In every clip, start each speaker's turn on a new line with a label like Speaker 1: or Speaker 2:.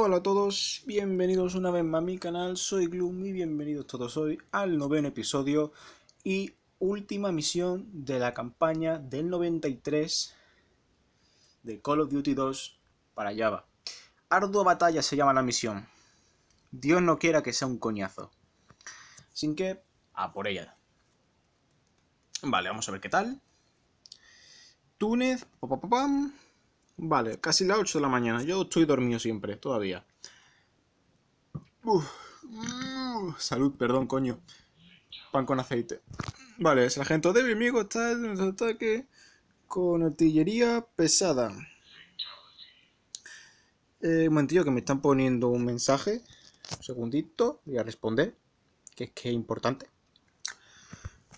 Speaker 1: Hola a todos, bienvenidos una vez más a mi canal, soy Gloom y bienvenidos todos hoy al noveno episodio y última misión de la campaña del 93 de Call of Duty 2 para Java. Ardua batalla se llama la misión. Dios no quiera que sea un coñazo. Sin que, a por ella. Vale, vamos a ver qué tal. Túnez, pam, Vale, casi las 8 de la mañana. Yo estoy dormido siempre, todavía. Mm, salud, perdón, coño. Pan con aceite. Vale, el sargento de mi amigo está en ataque con artillería pesada. Eh, un momentillo que me están poniendo un mensaje. Un segundito, voy a responder. Que es que es importante.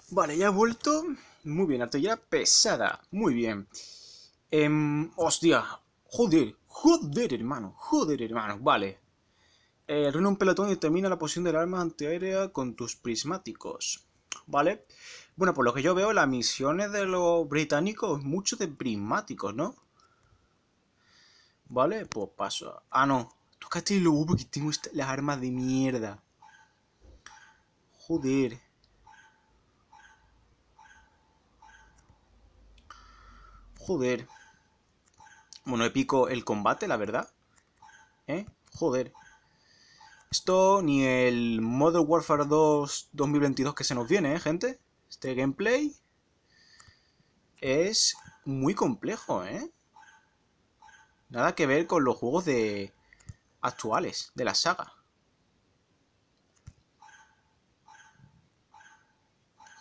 Speaker 1: Vale, ya he vuelto. Muy bien, artillería pesada. Muy bien. Eh, hostia, joder, joder, hermano, joder, hermano, vale. Eh, un pelotón y termina la posición del arma antiaérea con tus prismáticos. ¿Vale? Bueno, por lo que yo veo, las misiones de los británicos mucho de prismáticos, ¿no? ¿Vale? Pues paso. Ah, no. Tocaste lo lobo que tengo las armas de mierda. Joder. Joder épico el combate, la verdad. ¿Eh? Joder. Esto ni el Modern Warfare 2 2022 que se nos viene, ¿eh, gente? Este gameplay es muy complejo, ¿eh? Nada que ver con los juegos de actuales, de la saga.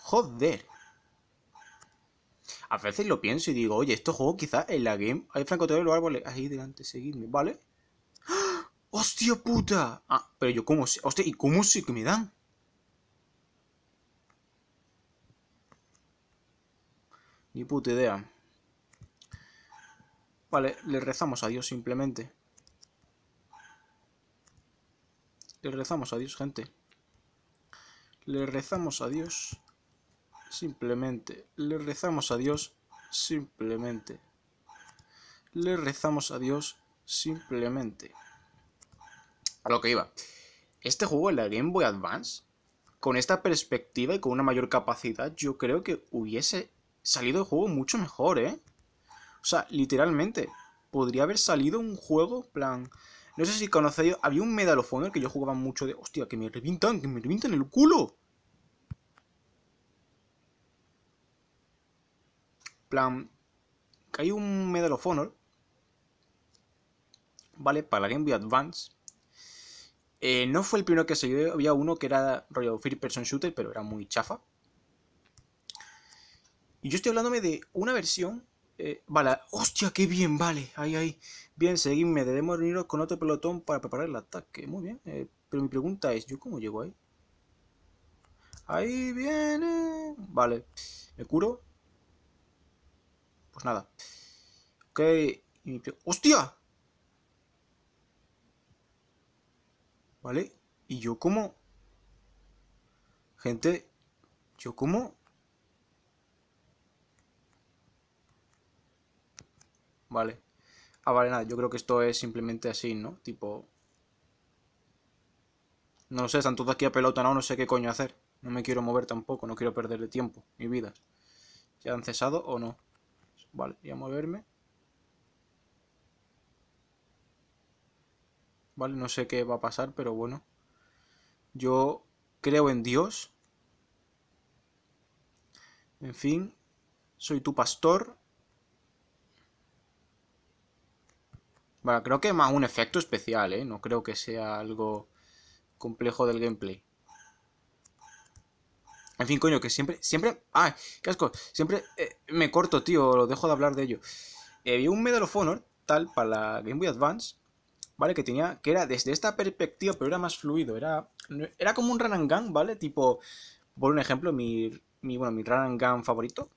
Speaker 1: Joder. A veces lo pienso y digo, oye, esto juego quizás en la game. Hay francotiradores los árboles. Ahí delante, seguidme, ¿vale? ¡Ah! ¡Hostia puta! Ah, pero yo, ¿cómo sé? Hostia, ¿y cómo sé que me dan? Ni puta idea. Vale, le rezamos a Dios simplemente. Le rezamos a Dios, gente. Le rezamos a Dios simplemente. Le rezamos a Dios, simplemente. Le rezamos a Dios, simplemente. A lo que iba. Este juego en la Game Boy Advance, con esta perspectiva y con una mayor capacidad, yo creo que hubiese salido el juego mucho mejor, ¿eh? O sea, literalmente, podría haber salido un juego, plan... No sé si conocéis, había un Medalofono en que yo jugaba mucho de... Hostia, que me revientan, que me revientan el culo. plan, que hay un Medal of Honor, ¿vale? Para la Game Advance. Eh, no fue el primero que salió, había uno que era rollo First Person Shooter, pero era muy chafa. Y yo estoy hablándome de una versión. Eh, vale, hostia, qué bien, vale, ahí, ahí. Bien, seguidme, debemos reunirnos con otro pelotón para preparar el ataque. Muy bien, eh, pero mi pregunta es: ¿yo cómo llego ahí? Ahí viene. Vale, me curo. Pues nada. Ok. ¡Hostia! ¿Vale? ¿Y yo cómo? Gente, ¿yo cómo? Vale. Ah, vale, nada, yo creo que esto es simplemente así, ¿no? Tipo... No lo sé, están todos aquí a pelota, ¿no? No sé qué coño hacer. No me quiero mover tampoco, no quiero perder de tiempo, ni vida. ¿Ya han cesado o no? Vale, voy a moverme. Vale, no sé qué va a pasar, pero bueno. Yo creo en Dios. En fin, soy tu pastor. Vale, creo que más un efecto especial, ¿eh? No creo que sea algo complejo del gameplay. En fin, coño, que siempre, siempre... ¡Ay, ¡Qué asco! Siempre eh, me corto, tío, lo dejo de hablar de ello. Vi eh, un Medal of Honor, tal, para la Game Boy Advance, ¿vale? Que tenía, que era desde esta perspectiva, pero era más fluido, era, era como un run and gun, ¿vale? Tipo, por un ejemplo, mi, mi, bueno, mi run and gun favorito,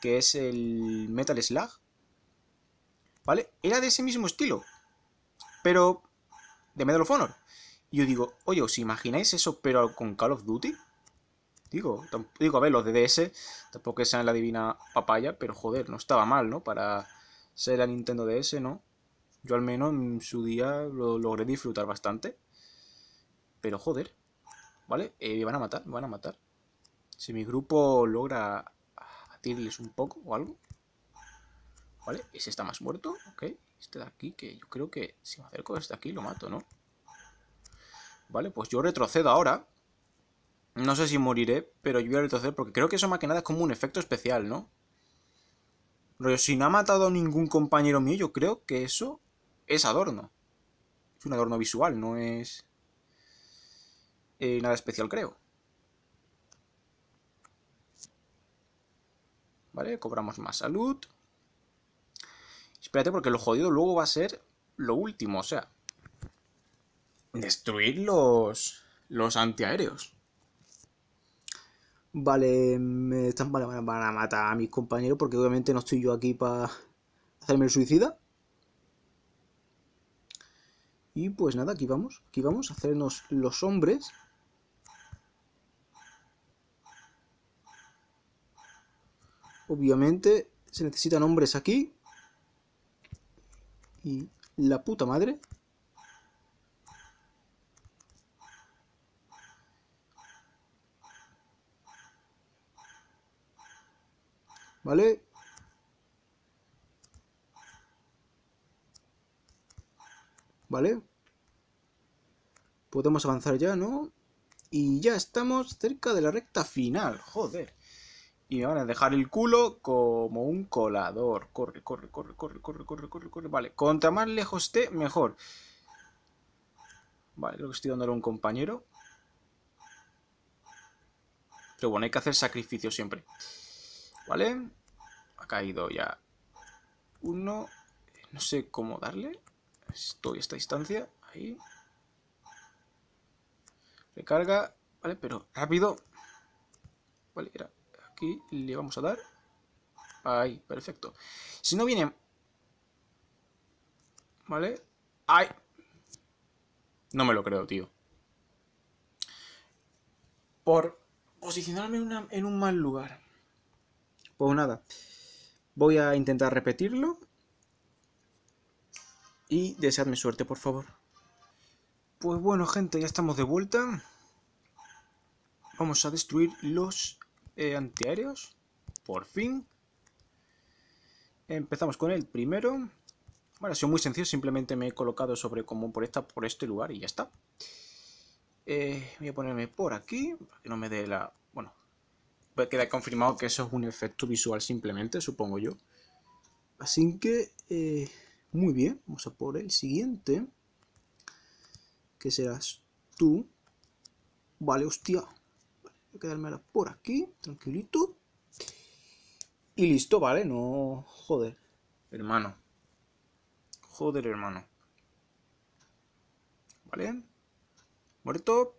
Speaker 1: que es el Metal Slug, ¿vale? Era de ese mismo estilo, pero de Medal of Honor. Y yo digo, oye, ¿os imagináis eso, pero con Call of Duty? Digo, digo, a ver, los de DS tampoco que sean la divina papaya, pero joder, no estaba mal, ¿no? Para ser la Nintendo DS, ¿no? Yo al menos en su día lo logré disfrutar bastante. Pero joder, ¿vale? Eh, me van a matar, me van a matar. Si mi grupo logra atirles un poco o algo. ¿Vale? Ese está más muerto, ok. Este de aquí, que yo creo que si me acerco a este de aquí lo mato, ¿no? Vale, pues yo retrocedo ahora. No sé si moriré, pero yo voy a retroceder porque creo que eso más que nada es como un efecto especial, ¿no? Pero si no ha matado a ningún compañero mío, yo creo que eso es adorno. Es un adorno visual, no es eh, nada especial, creo. ¿Vale? Cobramos más salud. Espérate, porque lo jodido luego va a ser lo último, o sea... Destruir los... los antiaéreos. Vale, me están, vale, van a matar a mis compañeros porque obviamente no estoy yo aquí para hacerme el suicida. Y pues nada, aquí vamos, aquí vamos a hacernos los hombres. Obviamente se necesitan hombres aquí. Y la puta madre. ¿Vale? ¿Vale? Podemos avanzar ya, ¿no? Y ya estamos cerca de la recta final. Joder. Y me van a dejar el culo como un colador. Corre, corre, corre, corre, corre, corre, corre, corre. Vale, contra más lejos esté, mejor. Vale, creo que estoy dándole a un compañero. Pero bueno, hay que hacer sacrificio siempre. ¿Vale? ha caído ya uno. No sé cómo darle. Estoy a esta distancia. Ahí. Recarga. Vale, pero rápido. Vale, aquí. Le vamos a dar. Ahí, perfecto. Si no viene... Vale. ¡Ay! No me lo creo, tío. Por posicionarme en, en un mal lugar. Pues nada. Voy a intentar repetirlo. Y deseadme suerte, por favor. Pues bueno, gente, ya estamos de vuelta. Vamos a destruir los eh, antiaéreos. Por fin. Empezamos con el primero. Bueno, ha sido muy sencillo, simplemente me he colocado sobre como por esta, por este lugar y ya está. Eh, voy a ponerme por aquí, para que no me dé la... Bueno, pues queda confirmado que eso es un efecto visual simplemente, supongo yo. Así que, eh, muy bien, vamos a por el siguiente, que serás tú. Vale, hostia, voy a quedarme por aquí, tranquilito. Y listo, vale, no... joder, hermano. Joder, hermano. Vale, muerto.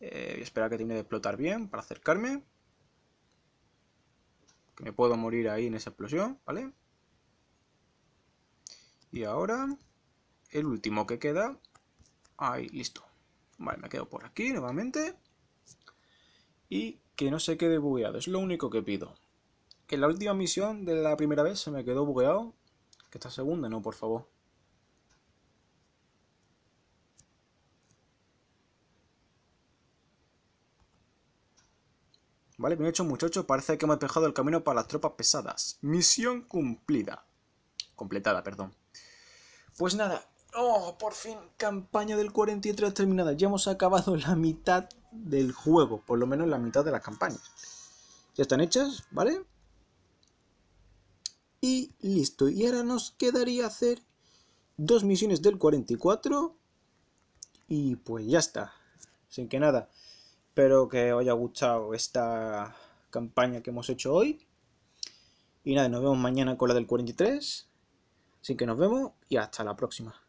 Speaker 1: Eh, voy a esperar que termine de explotar bien para acercarme. Que me puedo morir ahí en esa explosión, ¿vale? Y ahora, el último que queda. Ahí, listo. Vale, me quedo por aquí nuevamente. Y que no se quede bugueado, es lo único que pido. Que la última misión de la primera vez se me quedó bugueado. Que esta segunda no, por favor. Vale, bien hecho muchachos, parece que hemos despejado el camino para las tropas pesadas. Misión cumplida. Completada, perdón. Pues nada, oh, por fin, campaña del 43 terminada. Ya hemos acabado la mitad del juego, por lo menos la mitad de las campañas. Ya están hechas, ¿vale? Y listo, y ahora nos quedaría hacer dos misiones del 44 y pues ya está. Sin que nada. Espero que os haya gustado esta campaña que hemos hecho hoy. Y nada, nos vemos mañana con la del 43. Así que nos vemos y hasta la próxima.